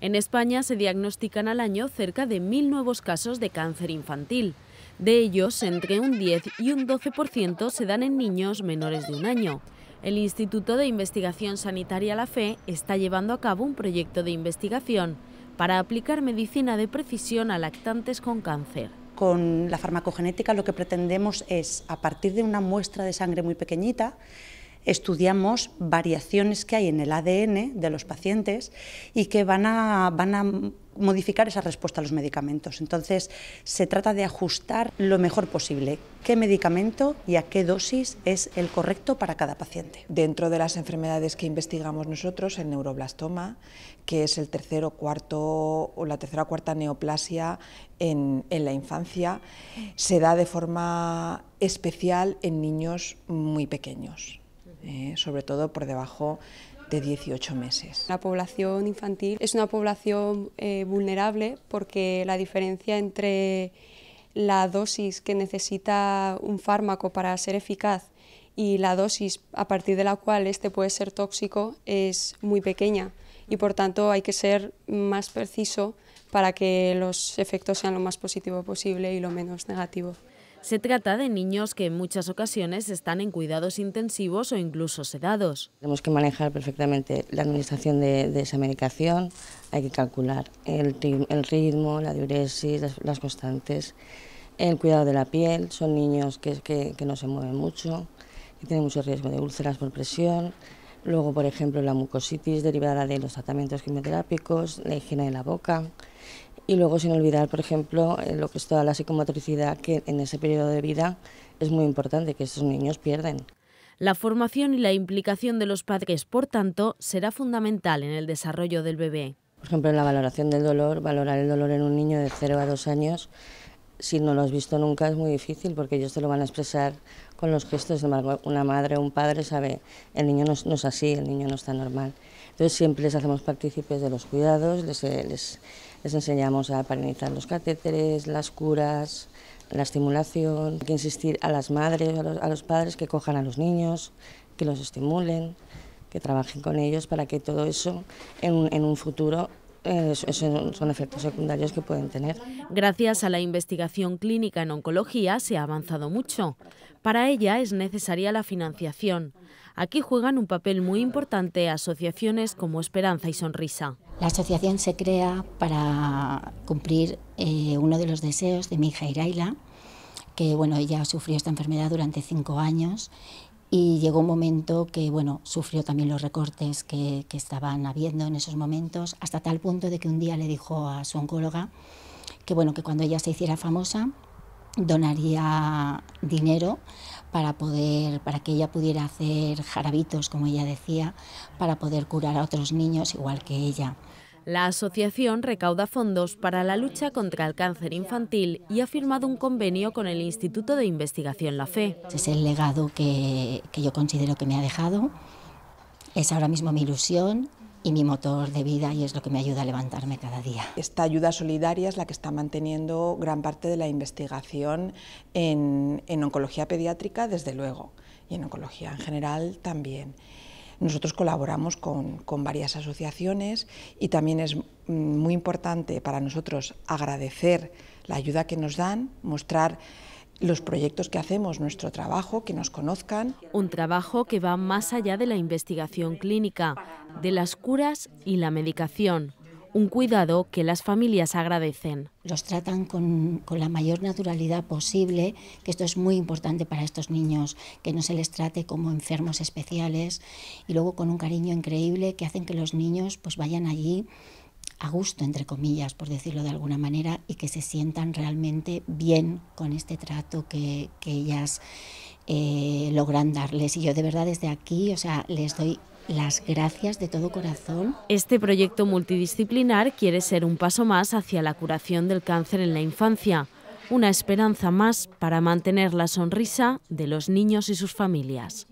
En España se diagnostican al año cerca de mil nuevos casos de cáncer infantil. De ellos, entre un 10 y un 12% se dan en niños menores de un año. El Instituto de Investigación Sanitaria La Fe está llevando a cabo un proyecto de investigación para aplicar medicina de precisión a lactantes con cáncer. Con la farmacogenética lo que pretendemos es, a partir de una muestra de sangre muy pequeñita, estudiamos variaciones que hay en el ADN de los pacientes y que van a, modificar esa respuesta a los medicamentos. Entonces, se trata de ajustar lo mejor posible qué medicamento y a qué dosis es el correcto para cada paciente. Dentro de las enfermedades que investigamos nosotros, el neuroblastoma, que es el tercero cuarto o la tercera o cuarta neoplasia en la infancia, se da de forma especial en niños muy pequeños. Eh, sobre todo por debajo de 18 meses. La población infantil es una población eh, vulnerable porque la diferencia entre la dosis que necesita un fármaco para ser eficaz y la dosis a partir de la cual este puede ser tóxico es muy pequeña y por tanto hay que ser más preciso para que los efectos sean lo más positivo posible y lo menos negativo. Se trata de niños que en muchas ocasiones están en cuidados intensivos o incluso sedados. Tenemos que manejar perfectamente la administración de, esa medicación, hay que calcular el, ritmo, la diuresis, las, constantes, el cuidado de la piel, son niños que, que no se mueven mucho, y tienen mucho riesgo de úlceras por presión, Luego, por ejemplo, la mucositis derivada de los tratamientos quimioterápicos, la higiene de la boca, y luego sin olvidar, por ejemplo, eh, lo que es toda la psicomotricidad que en ese periodo de vida es muy importante, que esos niños pierden. La formación y la implicación de los padres, por tanto, será fundamental en el desarrollo del bebé. Por ejemplo, en la valoración del dolor, valorar el dolor en un niño de 0 a 2 años si no lo has visto nunca es muy difícil porque ellos te lo van a expresar con los gestos. Sin una madre o un padre sabe, el niño no, es así, el niño no está normal. Entonces siempre les hacemos partícipes de los cuidados, les, eh, les, enseñamos a paralizar los catéteres, las curas, la estimulación. Hay que insistir a las madres, a los, a los padres que cojan a los niños, que los estimulen, que trabajen con ellos para que todo eso en, en un futuro eh, son, efectos secundarios que pueden tener. Gracias a la investigación clínica en oncología se ha avanzado mucho. Para ella es necesaria la financiación. Aquí juegan un papel muy importante asociaciones como Esperanza y Sonrisa. La asociación se crea para cumplir eh, uno de los deseos de mi hija Iraila, que bueno, ella sufrió esta enfermedad durante cinco años y llegó un momento que bueno, sufrió también los recortes que, que, estaban habiendo en esos momentos, hasta tal punto de que un día le dijo a su oncóloga que, bueno, que cuando ella se hiciera famosa donaría dinero para poder para que ella pudiera hacer jarabitos como ella decía para poder curar a otros niños igual que ella. La asociación recauda fondos para la lucha contra el cáncer infantil y ha firmado un convenio con el Instituto de Investigación La Fe. Pues es el legado que, yo considero que me ha dejado. Es ahora mismo mi ilusión y mi motor de vida y es lo que me ayuda a levantarme cada día. Esta ayuda solidaria es la que está manteniendo gran parte de la investigación en oncología pediátrica, desde luego, y en oncología en general también. Nosotros colaboramos con, con varias asociaciones y también es mm, muy importante para nosotros agradecer la ayuda que nos dan, mostrar los proyectos que hacemos, nuestro trabajo, que nos conozcan. Un trabajo que va más allá de la investigación clínica, de las curas y la medicación un cuidado que las familias agradecen. Los tratan con, la mayor naturalidad posible, que esto es muy importante para estos niños, que no se les trate como enfermos especiales y luego con un cariño increíble que hacen que los niños pues vayan allí a gusto, entre comillas, por decirlo de alguna manera, y que se sientan realmente bien con este trato que, ellas eh, logran darles. Y yo de verdad desde aquí, o sea, les doy las gracias de todo corazón. Este proyecto multidisciplinar quiere ser un paso más hacia la curación del cáncer en la infancia, una esperanza más para mantener la sonrisa de los niños y sus familias.